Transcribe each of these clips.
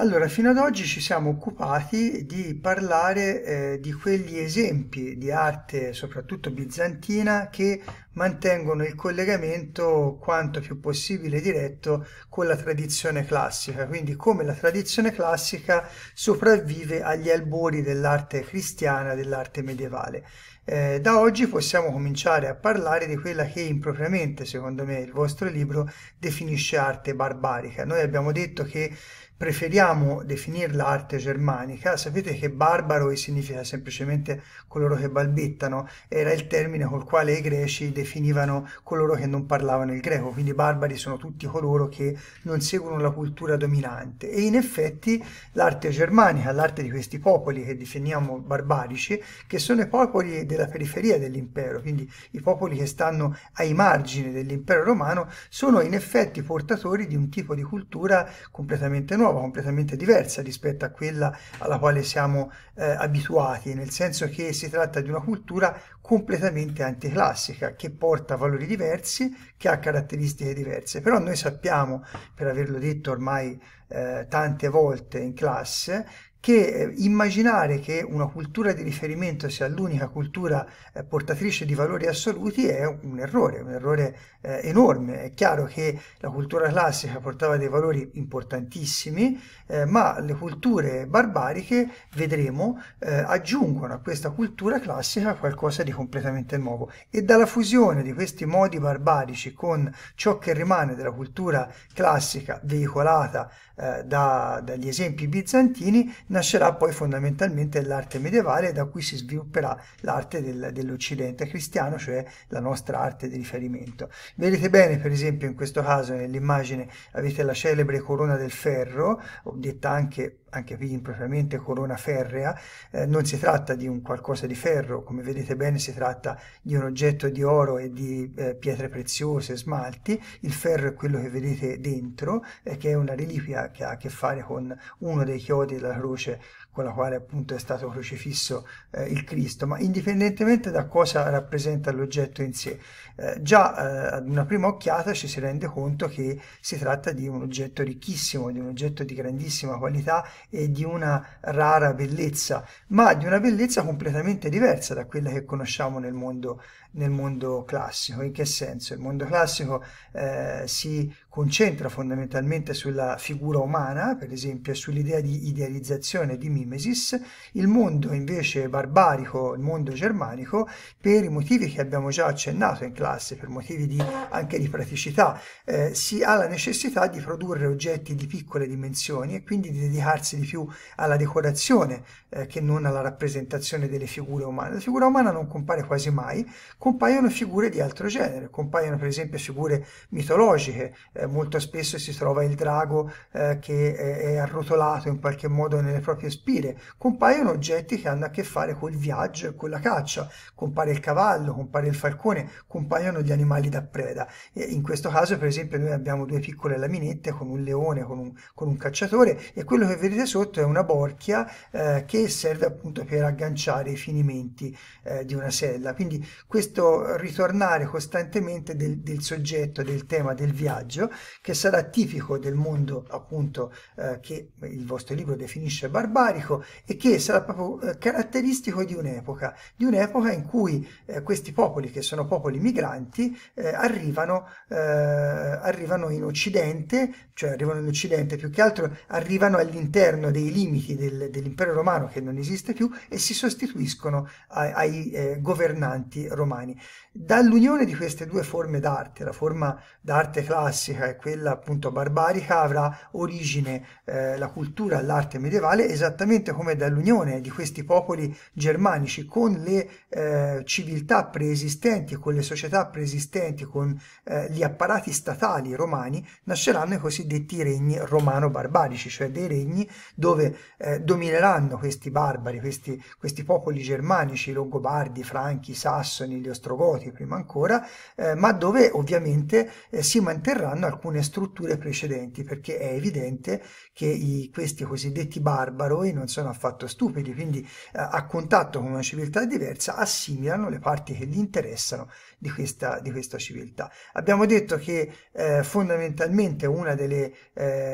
Allora, fino ad oggi ci siamo occupati di parlare eh, di quegli esempi di arte, soprattutto bizantina, che mantengono il collegamento quanto più possibile diretto con la tradizione classica, quindi come la tradizione classica sopravvive agli albori dell'arte cristiana, dell'arte medievale. Eh, da oggi possiamo cominciare a parlare di quella che impropriamente, secondo me, il vostro libro definisce arte barbarica. Noi abbiamo detto che preferiamo definirla arte germanica, sapete che barbaro significa semplicemente coloro che balbettano, era il termine col quale i greci definivano coloro che non parlavano il greco, quindi barbari sono tutti coloro che non seguono la cultura dominante e in effetti l'arte germanica, l'arte di questi popoli che definiamo barbarici, che sono i popoli del della periferia dell'impero, quindi i popoli che stanno ai margini dell'impero romano, sono in effetti portatori di un tipo di cultura completamente nuova, completamente diversa rispetto a quella alla quale siamo eh, abituati, nel senso che si tratta di una cultura completamente anticlassica, che porta valori diversi, che ha caratteristiche diverse. Però noi sappiamo, per averlo detto ormai eh, tante volte in classe, che eh, immaginare che una cultura di riferimento sia l'unica cultura eh, portatrice di valori assoluti è un errore, un errore eh, enorme. È chiaro che la cultura classica portava dei valori importantissimi, eh, ma le culture barbariche, vedremo, eh, aggiungono a questa cultura classica qualcosa di completamente nuovo. E dalla fusione di questi modi barbarici con ciò che rimane della cultura classica veicolata eh, da, dagli esempi bizantini, Nascerà poi fondamentalmente l'arte medievale da cui si svilupperà l'arte del, dell'Occidente cristiano, cioè la nostra arte di riferimento. Vedete bene, per esempio, in questo caso nell'immagine avete la celebre corona del ferro, detta anche anche qui impropriamente corona ferrea, eh, non si tratta di un qualcosa di ferro, come vedete bene si tratta di un oggetto di oro e di eh, pietre preziose, smalti, il ferro è quello che vedete dentro, eh, che è una reliquia che ha a che fare con uno dei chiodi della croce con la quale appunto è stato crocifisso eh, il Cristo, ma indipendentemente da cosa rappresenta l'oggetto in sé. Eh, già eh, ad una prima occhiata ci si rende conto che si tratta di un oggetto ricchissimo, di un oggetto di grandissima qualità e di una rara bellezza, ma di una bellezza completamente diversa da quella che conosciamo nel mondo nel mondo classico. In che senso? Il mondo classico eh, si concentra fondamentalmente sulla figura umana, per esempio, sull'idea di idealizzazione di mimesis, il mondo invece barbarico, il mondo germanico, per i motivi che abbiamo già accennato in classe, per motivi di, anche di praticità, eh, si ha la necessità di produrre oggetti di piccole dimensioni e quindi di dedicarsi di più alla decorazione eh, che non alla rappresentazione delle figure umane. La figura umana non compare quasi mai, compaiono figure di altro genere, compaiono per esempio figure mitologiche, eh, molto spesso si trova il drago eh, che eh, è arrotolato in qualche modo nelle proprie spine, compaiono oggetti che hanno a che fare col viaggio e con la caccia, compare il cavallo, compare il falcone, compaiono gli animali da preda. E in questo caso per esempio noi abbiamo due piccole laminette con un leone, con un, con un cacciatore e quello che vedete sotto è una borchia eh, che serve appunto per agganciare i finimenti eh, di una sella. Quindi questo questo ritornare costantemente del, del, soggetto, del tema del viaggio, che sarà tipico del mondo appunto eh, che il vostro libro definisce barbarico e che sarà proprio eh, caratteristico di un'epoca, di un'epoca in cui eh, questi popoli, che sono popoli migranti, eh, arrivano, eh, arrivano in Occidente, cioè arrivano in Occidente più che altro, arrivano all'interno dei limiti del, dell'impero romano che non esiste più e si sostituiscono ai, ai eh, governanti romani umani. Dall'unione di queste due forme d'arte, la forma d'arte classica e quella appunto barbarica, avrà origine eh, la cultura, l'arte medievale, esattamente come dall'unione di questi popoli germanici con le eh, civiltà preesistenti, con le società preesistenti, con eh, gli apparati statali romani, nasceranno i cosiddetti regni romano-barbarici, cioè dei regni dove eh, domineranno questi barbari, questi, questi popoli germanici, i Longobardi, i Franchi, i Sassoni, gli gli ostrogoti prima ancora, eh, ma dove ovviamente eh, si manterranno alcune strutture precedenti, perché è evidente che i, questi cosiddetti barbaroi non sono affatto stupidi, quindi eh, a contatto con una civiltà diversa assimilano le parti che gli interessano di questa, di questa civiltà. Abbiamo detto che eh, fondamentalmente uno eh,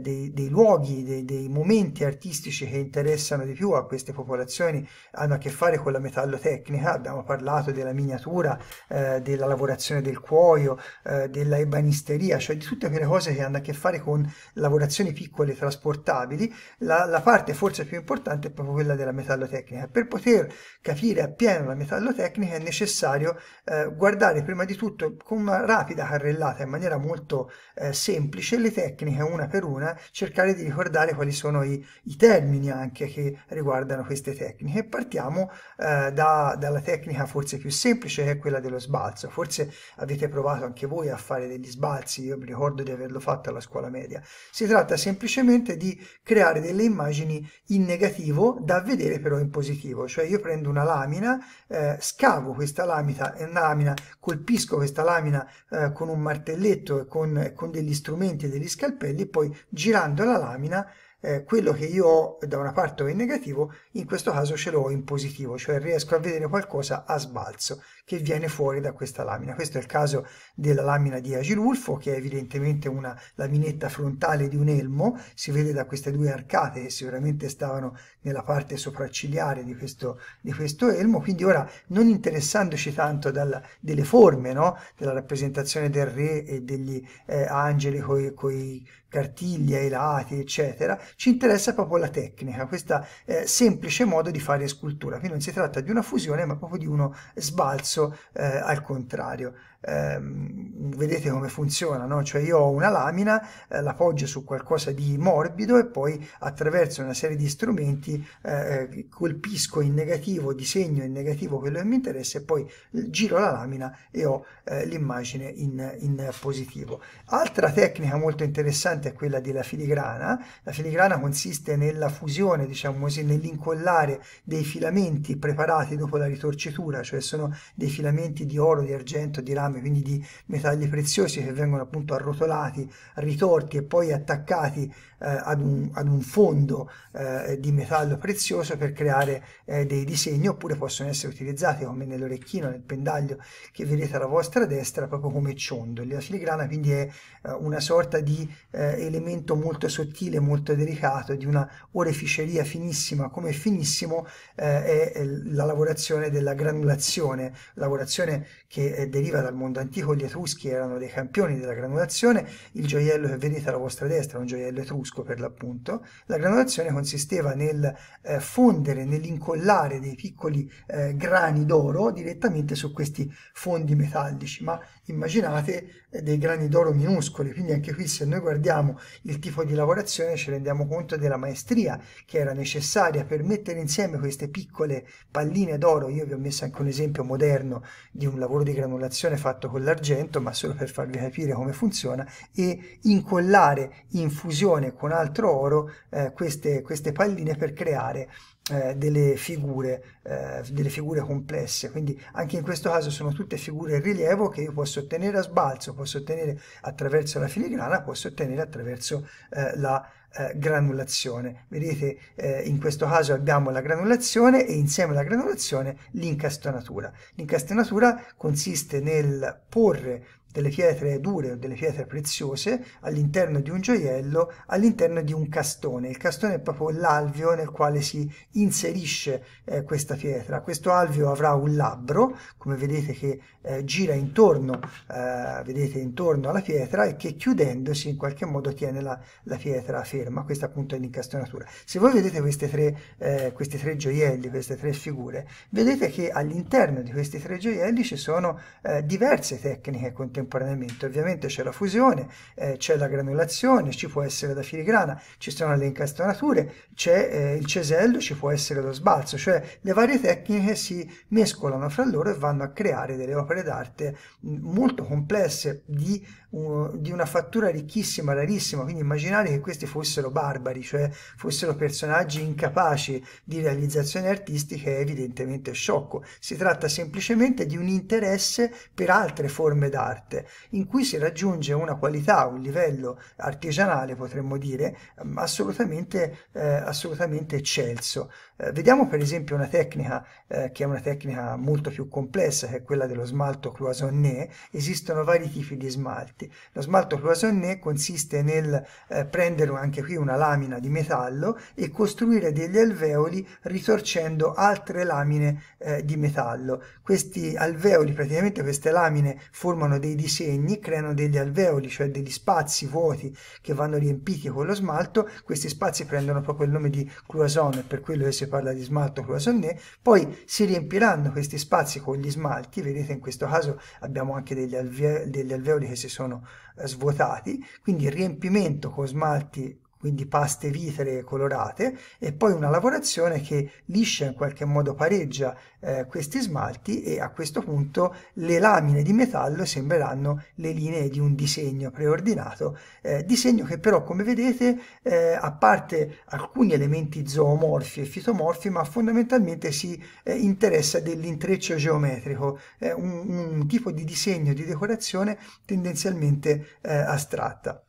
dei, dei, luoghi, dei, dei momenti artistici che interessano di più a queste popolazioni hanno a che fare con la metallotecnica, abbiamo parlato della miniatura, cura eh, della lavorazione del cuoio, eh, della ebanisteria, cioè di tutte quelle cose che hanno a che fare con lavorazioni piccole trasportabili, la, la parte forse più importante è proprio quella della metallotecnica. Per poter capire appieno la metallotecnica è necessario eh, guardare prima di tutto con una rapida carrellata in maniera molto eh, semplice le tecniche una per una, cercare di ricordare quali sono i, i termini anche che riguardano queste tecniche. Partiamo eh, da, dalla tecnica forse più semplice che è quella dello sbalzo. Forse avete provato anche voi a fare degli sbalzi, io mi ricordo di averlo fatto alla scuola media. Si tratta semplicemente di creare delle immagini in negativo da vedere però in positivo, cioè io prendo una lamina, eh, scavo questa lamina, lamina, colpisco questa lamina eh, con un martelletto e con, con degli strumenti e degli scalpelli, poi girando la lamina eh, quello che io ho da una parte o in negativo, in questo caso ce l'ho in positivo, cioè riesco a vedere qualcosa a sbalzo che viene fuori da questa lamina. Questo è il caso della lamina di Agilulfo, che è evidentemente una laminetta frontale di un elmo, si vede da queste due arcate che sicuramente stavano nella parte sopraccigliare di questo, di questo elmo, quindi ora non interessandoci tanto dalla, delle forme, no? della rappresentazione del re e degli eh, angeli con i cartiglia, i lati, eccetera, ci interessa proprio la tecnica, questo eh, semplice modo di fare scultura. Qui non si tratta di una fusione, ma proprio di uno sbalzo eh, al contrario. Ehm, vedete come funziona, no? cioè io ho una lamina, eh, la poggio su qualcosa di morbido e poi attraverso una serie di strumenti eh, eh, colpisco in negativo, disegno in negativo quello che mi interessa e poi giro la lamina e ho eh, l'immagine in, in, positivo. Altra tecnica molto interessante è quella della filigrana, la filigrana consiste nella fusione, diciamo così, nell'incollare dei filamenti preparati dopo la ritorcitura, cioè sono dei filamenti di oro, di argento, di rame, rame, quindi di metalli preziosi che vengono appunto arrotolati, ritorti e poi attaccati eh, ad, un, ad, un, fondo eh, di metallo prezioso per creare eh, dei disegni oppure possono essere utilizzati come nell'orecchino, nel pendaglio che vedete alla vostra destra proprio come ciondoli. La filigrana quindi è eh, una sorta di eh, elemento molto sottile, molto delicato, di una oreficeria finissima come finissimo eh, è la lavorazione della granulazione, lavorazione che deriva dal mondo antico gli Etruschi erano dei campioni della granulazione, il gioiello che vedete alla vostra destra è un gioiello etrusco per l'appunto, la granulazione consisteva nel eh, fondere, nell'incollare dei piccoli eh, grani d'oro direttamente su questi fondi metallici, ma immaginate eh, dei grani d'oro minuscoli, quindi anche qui se noi guardiamo il tipo di lavorazione ci rendiamo conto della maestria che era necessaria per mettere insieme queste piccole palline d'oro, io vi ho messo anche un esempio moderno di un lavoro di granulazione fatto con l'argento, ma solo per farvi capire come funziona, e incollare in fusione con altro oro eh, queste, queste palline per creare eh, delle, figure, eh, delle figure complesse, quindi anche in questo caso sono tutte figure in rilievo che io posso ottenere a sbalzo, posso ottenere attraverso la filigrana, posso ottenere attraverso eh, la eh, granulazione. Vedete, eh, in questo caso abbiamo la granulazione e insieme alla granulazione l'incastonatura. L'incastonatura consiste nel porre delle pietre dure o delle pietre preziose all'interno di un gioiello, all'interno di un castone. Il castone è proprio l'alveo nel quale si inserisce eh, questa pietra. Questo alveo avrà un labbro, come vedete che eh, gira intorno, eh, vedete, intorno alla pietra e che chiudendosi in qualche modo tiene la, la pietra ferma. Questa appunto è l'incastonatura. Se voi vedete queste tre, eh, questi tre gioielli, queste tre figure, vedete che all'interno di questi tre gioielli ci sono eh, diverse tecniche contemporanee all'impanamento. Ovviamente c'è la fusione, eh, c'è la granulazione, ci può essere la filigrana, ci sono le incastonature, c'è eh, il cesello, ci può essere lo sbalzo, cioè le varie tecniche si mescolano fra loro e vanno a creare delle opere d'arte mm, molto complesse di, uh, di una fattura ricchissima, rarissima, quindi immaginare che questi fossero barbari, cioè fossero personaggi incapaci di realizzazione artistica è evidentemente sciocco. Si tratta semplicemente di un interesse per altre forme d'arte d'arte in cui si raggiunge una qualità, un livello artigianale potremmo dire ehm, assolutamente, eh, assolutamente eccelso. Eh, vediamo per esempio una tecnica eh, che è una tecnica molto più complessa che è quella dello smalto cloisonné, esistono vari tipi di smalti. Lo smalto cloisonné consiste nel eh, prendere anche qui una lamina di metallo e costruire degli alveoli ritorcendo altre lamine eh, di metallo. Questi alveoli, praticamente queste lamine formano dei di segni creano degli alveoli, cioè degli spazi vuoti che vanno riempiti con lo smalto, questi spazi prendono proprio il nome di cloisonne, per quello che si parla di smalto cloisonné, poi si riempiranno questi spazi con gli smalti, vedete in questo caso abbiamo anche degli, alve degli alveoli che si sono eh, svuotati, quindi il riempimento con smalti quindi paste vitre colorate, e poi una lavorazione che liscia in qualche modo pareggia eh, questi smalti e a questo punto le lamine di metallo sembreranno le linee di un disegno preordinato, eh, disegno che però come vedete eh, a parte alcuni elementi zoomorfi e fitomorfi ma fondamentalmente si eh, interessa dell'intreccio geometrico, eh, un, un, tipo di disegno di decorazione tendenzialmente eh, astratta.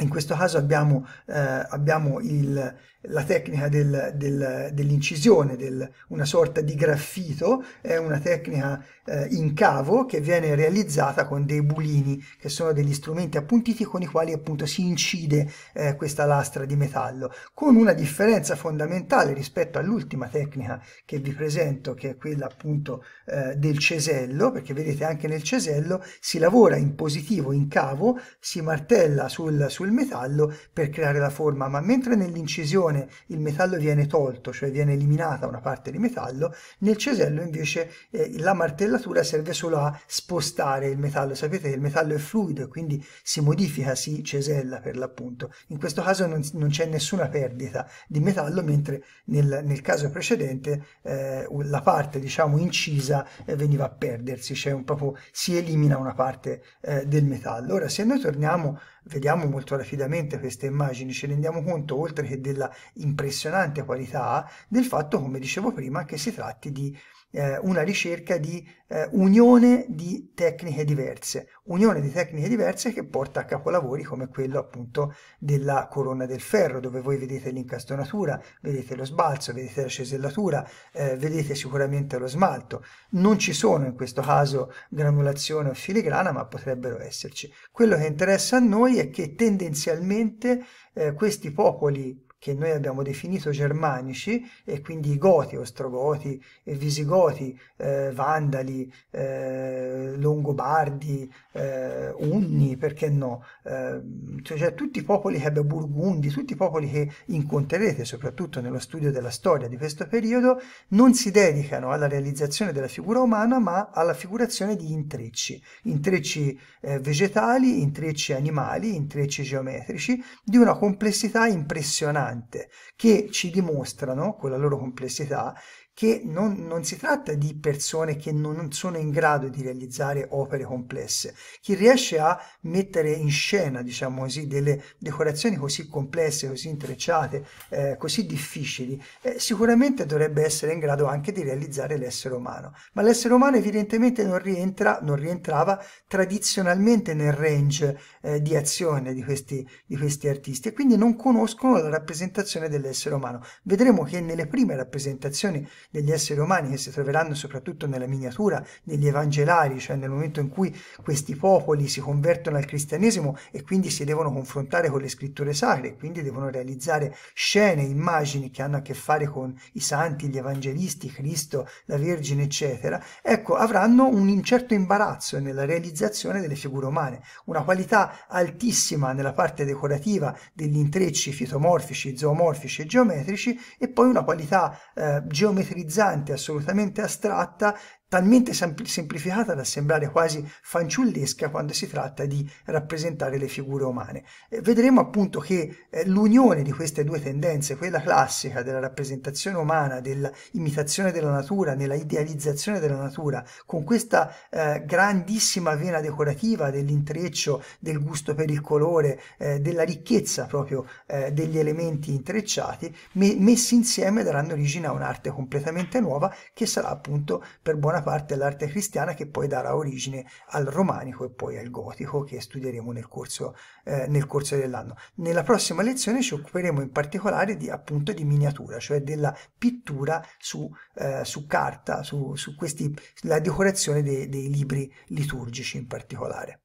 In questo caso abbiamo, eh, abbiamo il, la tecnica del, del, dell'incisione, del, una sorta di graffito, è una tecnica eh, in cavo che viene realizzata con dei bulini, che sono degli strumenti appuntiti con i quali appunto si incide eh, questa lastra di metallo, con una differenza fondamentale rispetto all'ultima tecnica che vi presento, che è quella appunto eh, del cesello, perché vedete anche nel cesello si lavora in positivo, in cavo, si martella sul, sul sul metallo per creare la forma, ma mentre nell'incisione il metallo viene tolto, cioè viene eliminata una parte di metallo, nel cesello invece eh, la martellatura serve solo a spostare il metallo. Sapete che il metallo è fluido e quindi si modifica, si cesella per l'appunto. In questo caso non, non c'è nessuna perdita di metallo, mentre nel, nel caso precedente eh, la parte diciamo incisa eh, veniva a perdersi, cioè un proprio si elimina una parte eh, del metallo. Ora se noi torniamo vediamo molto rapidamente queste immagini, ci rendiamo conto, oltre che della impressionante qualità, del fatto, come dicevo prima, che si tratti di eh, una ricerca di eh, unione di tecniche diverse, unione di tecniche diverse che porta a capolavori come quello appunto della corona del ferro, dove voi vedete l'incastonatura, vedete lo sbalzo, vedete la cesellatura, eh, vedete sicuramente lo smalto. Non ci sono in questo caso granulazione o filigrana, ma potrebbero esserci. Quello che interessa a noi è che tendenzialmente eh, questi popoli che noi abbiamo definito germanici, e quindi i Goti, Ostrogoti, Visigoti, eh, Vandali, eh, Longobardi, eh, Unni, perché no? Eh, cioè, cioè tutti i popoli che abbiamo, Burgundi, tutti i popoli che incontrerete, soprattutto nello studio della storia di questo periodo, non si dedicano alla realizzazione della figura umana, ma alla figurazione di intrecci, intrecci eh, vegetali, intrecci animali, intrecci geometrici, di una complessità impressionante importante, che ci dimostrano, con la loro complessità, che non, non, si tratta di persone che non sono in grado di realizzare opere complesse. Chi riesce a mettere in scena, diciamo così, delle decorazioni così complesse, così intrecciate, eh, così difficili, eh, sicuramente dovrebbe essere in grado anche di realizzare l'essere umano. Ma l'essere umano evidentemente non, rientra, non rientrava tradizionalmente nel range eh, di azione di questi, di questi artisti e quindi non conoscono la rappresentazione dell'essere umano. Vedremo che nelle prime rappresentazioni degli esseri umani che si troveranno soprattutto nella miniatura degli evangelari, cioè nel momento in cui questi popoli si convertono al cristianesimo e quindi si devono confrontare con le scritture sacre, e quindi devono realizzare scene, immagini che hanno a che fare con i santi, gli evangelisti, Cristo, la Vergine, eccetera, ecco, avranno un certo imbarazzo nella realizzazione delle figure umane, una qualità altissima nella parte decorativa degli intrecci fitomorfici, zoomorfici e geometrici e poi una qualità eh, geometrica fertilizzante assolutamente astratta talmente semplificata da sembrare quasi fanciullesca quando si tratta di rappresentare le figure umane. E eh, vedremo appunto che eh, l'unione di queste due tendenze, quella classica della rappresentazione umana, dell'imitazione della natura, nella idealizzazione della natura, con questa eh, grandissima vena decorativa dell'intreccio, del gusto per il colore, eh, della ricchezza proprio eh, degli elementi intrecciati, me messi insieme daranno origine a un'arte completamente nuova che sarà appunto per buona una parte all'arte cristiana che poi darà origine al romanico e poi al gotico che studieremo nel corso, eh, nel corso dell'anno. Nella prossima lezione ci occuperemo in particolare di, appunto di miniatura, cioè della pittura su, eh, su carta, su, su questi, la decorazione dei, dei libri liturgici in particolare.